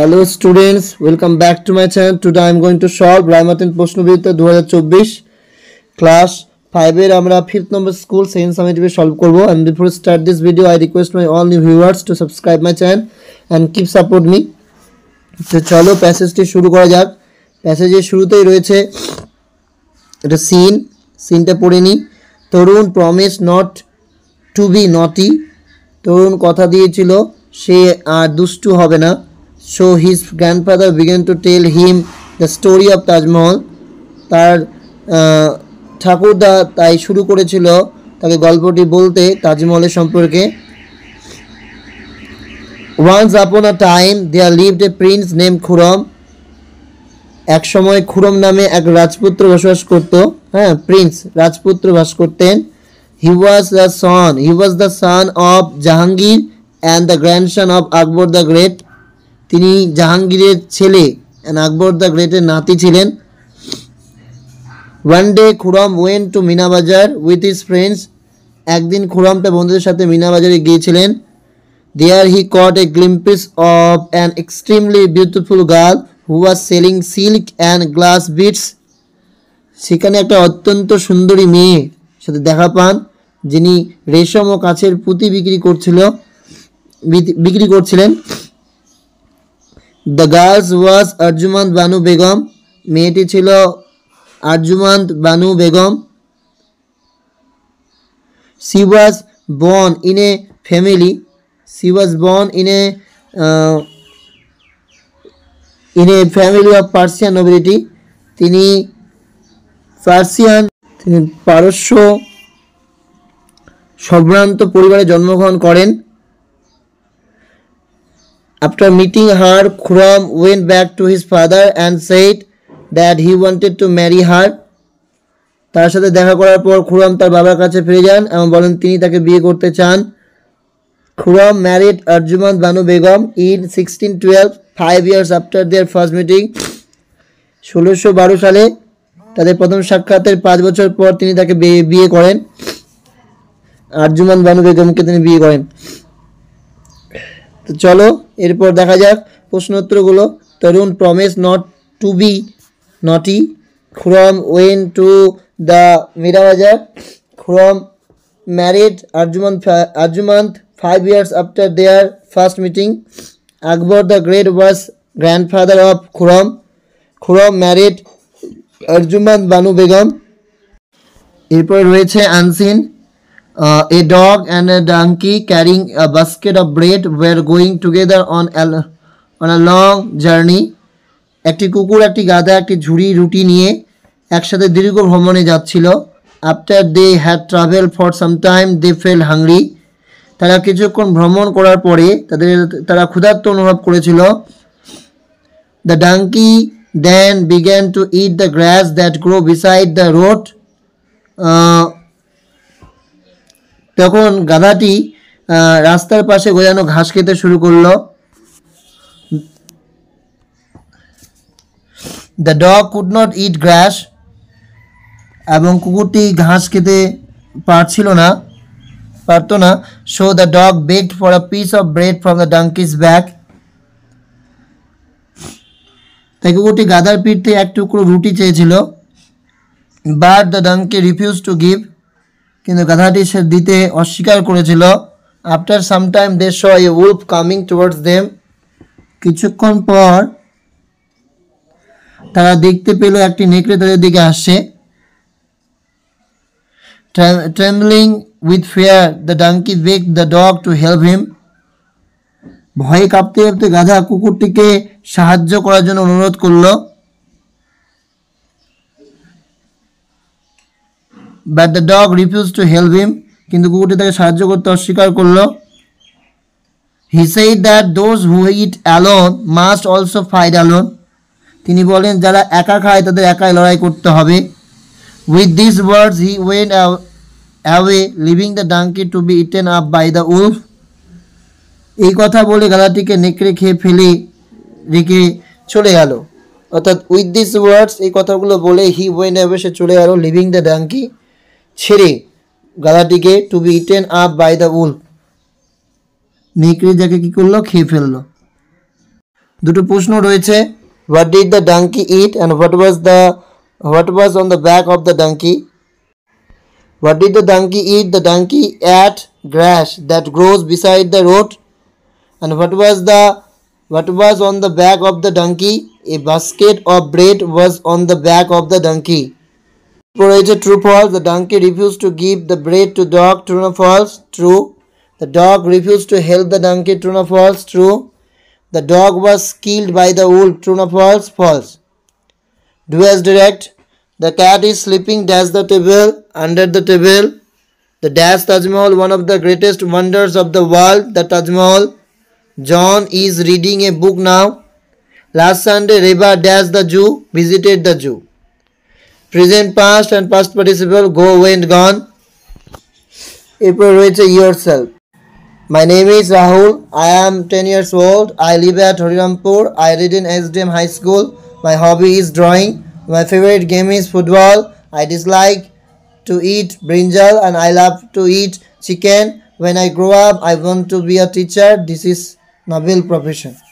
Hello students welcome back to my channel today I am going to solve রায়মাতিন প্রশ্নবিদ্যা দু হাজার চব্বিশ ক্লাস ফাইভের আমরা ফিফথ নম্বর স্কুল সেকেন্ড সামেটিভে সলভ করবো and before start this video I request my all viewers to subscribe my channel and keep support me তো চলো প্যাসেজটি শুরু করা যাক প্যাসেজের শুরুতেই রয়েছে এটা সিন সিনটা পড়ে নিই Tarun promise not to be naughty Tarun কথা দিয়েছিল সে আর দুষ্টু হবে না so his grandfather began to tell him the story of Taj Mahal তার ঠাকুরদা তাই শুরু করেছিল তাকে গল্পটি বলতে তাজমহলের সম্পর্কে once upon a time they are lived a prince name Khurram এক সময় খুরম নামে এক রাজপুত্র বসবাস করত হ্যাঁ প্রিন্স রাজপুত্র বাস করতেন he was the son he was the son of Jahangir and the grandson of Akbar the great তিনি জাহাঙ্গীরের ছেলে আকবর দ্য গ্রেটের নাতি ছিলেন one day Khurram went to Meena Bazaar with his friends একদিন খুরম তার বন্ধুদের সাথে মিনাবাজারে গিয়েছিলেন there he caught a glimpse of an extremely beautiful girl who are selling silk and glass beads সেখানে একটা অত্যন্ত সুন্দরী মেয়ে সাথে দেখা পান যিনি রেশম ও কাছের পুঁতি বিক্রি করছিল বিক্রি করছিলেন the girls was Arjumand Banu Begum মেয়েটি ছিল Arjumand Banu Begum she was born in a family she was born in a in a family of Persian nobility তিনি পার্সিয়ান তিনি পারস্য সম্ভ্রান্ত পরিবারে জন্মগ্রহণ করেন After meeting her, Khurram went back to his father and said that he wanted to marry her. তার সাথে দেখা করার পর খুরাম তার বাবার কাছে ফিরে যান এবং বলেন তিনি তাকে বিয়ে করতে চান Khurram married Arjuman Banu Begum in sixteen twelve five years after their first meeting ষোলোশো বারো সালে তাদের প্রথম সাক্ষাতের পাঁচ বছর পর তিনি তাকে বিয়ে করেন আর্জুমান বানু বেগমকে তিনি বিয়ে করেন তো চলো এরপর দেখা যাক প্রশ্নোত্তরগুলো তরুণ promise not to be naughty Khurram went to the Meena Bazaar Khurram married Arjumand Arjumand five years after their first meeting Akbar the great was grandfather of Khurram Khurram married Arjumand Banu Begum এরপর রয়েছে unseen Uh, a dog and a donkey carrying a basket of bread were going together on a, on a long journey. একটি কুকুর একটি গাধা একটি ঝুড়ি রুটি নিয়ে একসাথে দীর্ঘ ভ্রমণে যাচ্ছিল after they had travel for some time they fell hungry তারা কিছুক্ষণ ভ্রমণ করার পরে তাদের তারা ক্ষুধার্ত অনুভব করেছিল the donkey then began to eat the grass that grow beside the road তখন গাধাটি রাস্তার পাশে গোজানো ঘাস খেতে শুরু করলো the dog could not eat grass এবং কুকুরটি ঘাস খেতে পারছিল না পারত না so the dog begged for a piece of bread from the donkey's back তাই কুকুরটি গাধার পিঠতে এক টুকরো রুটি চেয়েছিল but the donkey refuse to give কিন্তু গাধাটি সে দিতে অস্বীকার করেছিল after sometime they saw a wolf coming towards them কিছুক্ষণ পর তারা দেখতে পেল একটি নেকড়ে তাদের দিকে আসছে trembling with fear the donkey begged the dog to help him ভয়ে কাঁপতে কাঁপতে গাধা কুকুরটিকে সাহায্য করার জন্য অনুরোধ করলো but the dog refuse to help him কিন্তু কুকুরটি তাকে সাহায্য করতে অস্বীকার করলো he said that those who eat alone must also fight alone তিনি বলেন যারা একা খায় তাদের একাই লড়াই করতে হবে with this words he went away leaving the donkey to be eaten up by the wolf এই কথা বলে গালাটিকে নেকড়ে খেয়ে ফেলে রেখে চলে গেল অর্থাৎ উইথ দিস ওয়ার্ডস এই কথাগুলো বলে হি ওয়েন অ্যাওয়ে সে চলে গেল লিভিং দ্য ডাঙ্কি ছেড়ে গাধাটিকে to be eaten up by the wolf নেকড়ে যাকে কী করলো খেয়ে ফেললো দুটো প্রশ্ন রয়েছে what did the donkey eat and what was the what was on the back of the donkey what did the donkey eat the donkey ate grass that grows beside the road and what was the what was on the back of the donkey a basket of bread was on the back of the donkey Operated true false, the donkey refused to give the bread to dog, true or false, true. The dog refused to help the donkey, true or false, true. The dog was killed by the wolf, true or false, false. Do as direct. The cat is sleeping, dash the table, under the table. The dash Taj Mahal, one of the greatest wonders of the world, the Taj Mahal. John is reading a book now. Last Sunday, Reba dash the Jew, visited the Jew present past and past participle go went gone এরপর yourself my name is rahul i am 10 years old i live at horirampur i read in sdm high school my hobby is drawing my favorite game is football i dislike to eat brinjal and i love to eat chicken when i grow up i want to be a teacher this is noble profession